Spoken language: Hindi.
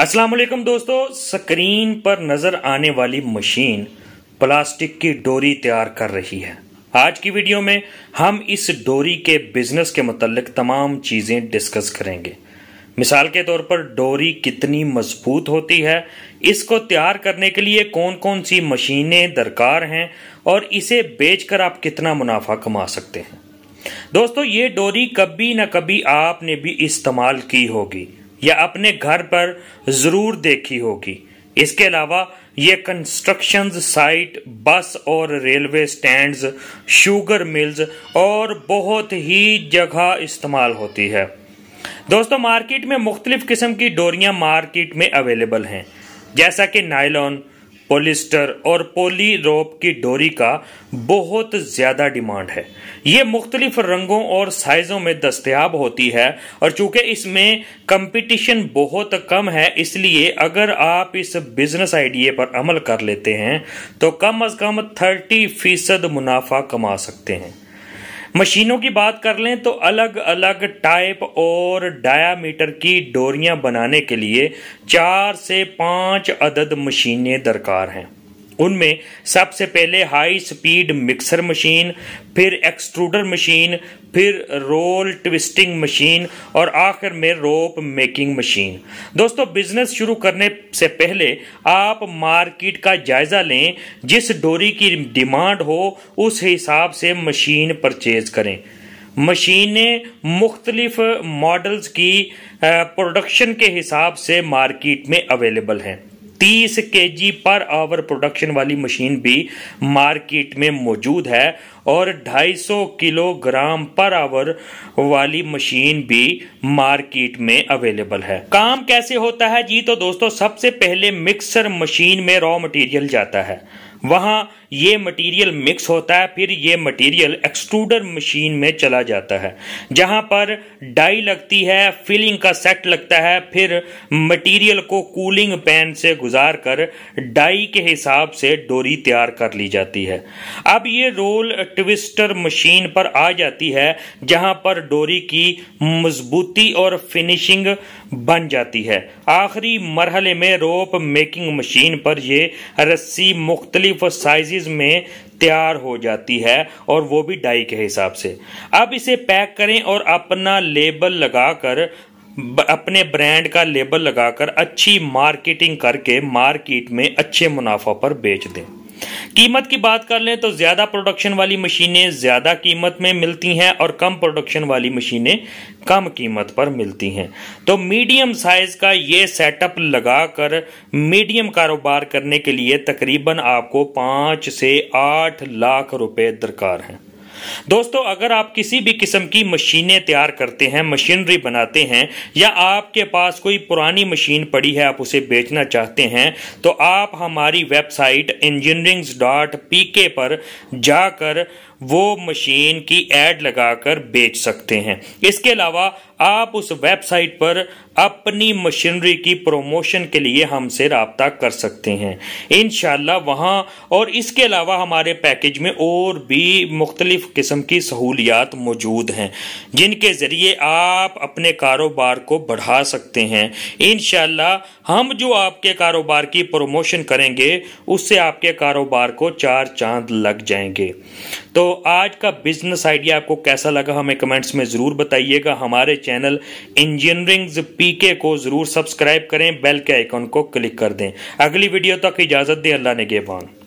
अस्सलाम वालेकुम दोस्तों स्क्रीन पर नज़र आने वाली मशीन प्लास्टिक की डोरी तैयार कर रही है आज की वीडियो में हम इस डोरी के बिजनेस के मतलब तमाम चीज़ें डिस्कस करेंगे मिसाल के तौर पर डोरी कितनी मजबूत होती है इसको तैयार करने के लिए कौन कौन सी मशीनें दरकार हैं और इसे बेचकर आप कितना मुनाफा कमा सकते हैं दोस्तों ये डोरी कभी ना कभी आपने भी इस्तेमाल की होगी या अपने घर पर जरूर देखी होगी इसके अलावा ये कंस्ट्रक्शन साइट बस और रेलवे स्टैंड्स, शुगर मिल्स और बहुत ही जगह इस्तेमाल होती है दोस्तों मार्केट में मुख्तलिफ किस्म की डोरियां मार्केट में अवेलेबल हैं जैसा कि नायलॉन पोलिस्टर और पोली रोप की डोरी का बहुत ज़्यादा डिमांड है ये मुख्तलिफ रंगों और साइज़ों में दस्तियाब होती है और चूंकि इसमें कंपटीशन बहुत कम है इसलिए अगर आप इस बिज़नेस आइडिया पर अमल कर लेते हैं तो कम अज़ कम थर्टी फ़ीसद मुनाफा कमा सकते हैं मशीनों की बात कर लें तो अलग अलग टाइप और डायामीटर की डोरियां बनाने के लिए चार से पांच अदद मशीनें दरकार हैं उनमें सबसे पहले हाई स्पीड मिक्सर मशीन फिर एक्सट्रूडर मशीन फिर रोल ट्विस्टिंग मशीन और आखिर में रोप मेकिंग मशीन दोस्तों बिजनेस शुरू करने से पहले आप मार्केट का जायजा लें जिस डोरी की डिमांड हो उस हिसाब से मशीन परचेज करें मशीनें मुख्तलिफ मॉडल्स की प्रोडक्शन के हिसाब से मार्केट में अवेलेबल हैं 30 के पर आवर प्रोडक्शन वाली मशीन भी मार्केट में मौजूद है और 250 किलोग्राम पर आवर वाली मशीन भी मार्केट में अवेलेबल है काम कैसे होता है जी तो दोस्तों सबसे पहले मिक्सर मशीन में रॉ मटेरियल जाता है वहां ये मटेरियल मिक्स होता है फिर ये मटेरियल एक्सट्रूडर मशीन में चला जाता है जहां पर डाई लगती है फिलिंग का सेट लगता है फिर मटेरियल को कूलिंग पैन से गुजार कर डाई के हिसाब से डोरी तैयार कर ली जाती है अब ये रोल ट्विस्टर मशीन पर आ जाती है जहां पर डोरी की मजबूती और फिनिशिंग बन जाती है आखिरी मरहले में रोप मेकिंग मशीन पर यह रस्सी मुख्तलि डिफरेंटली साइजेज में तैयार हो जाती है और वो भी डाई के हिसाब से अब इसे पैक करें और अपना लेबल लगाकर अपने ब्रांड का लेबल लगाकर अच्छी मार्केटिंग करके मार्केट में अच्छे मुनाफा पर बेच दें कीमत की बात कर लें तो ज़्यादा प्रोडक्शन वाली मशीनें ज़्यादा कीमत में मिलती हैं और कम प्रोडक्शन वाली मशीनें कम कीमत पर मिलती हैं तो मीडियम साइज़ का ये सेटअप लगाकर मीडियम कारोबार करने के लिए तकरीबन आपको पांच से आठ लाख रुपए दरकार हैं दोस्तों अगर आप किसी भी किस्म की मशीनें तैयार करते हैं मशीनरी बनाते हैं या आपके पास कोई पुरानी मशीन पड़ी है आप उसे बेचना चाहते हैं तो आप हमारी वेबसाइट इंजीनियरिंग्स डॉट पी के पर जाकर वो मशीन की एड लगाकर बेच सकते हैं इसके अलावा आप उस वेबसाइट पर अपनी मशीनरी की प्रोमोशन के लिए हमसे रबता कर सकते हैं इन वहाँ और इसके अलावा हमारे पैकेज में और भी मुख्तलिफ़ किस्म की सहूलियात मौजूद हैं जिनके ज़रिए आप अपने कारोबार को बढ़ा सकते हैं इन हम जो आपके कारोबार की प्रोमोशन करेंगे उससे आपके कारोबार को चार चांद लग जाएंगे तो आज का बिजनेस आइडिया आपको कैसा लगा हमें कमेंट्स में ज़रूर बताइएगा हमारे चैनल इंजीनियरिंग पीके को ज़रूर सब्सक्राइब करें बेल के आइकॉन को क्लिक कर दें अगली वीडियो तक इजाज़त दें अल्लाह ने गेबान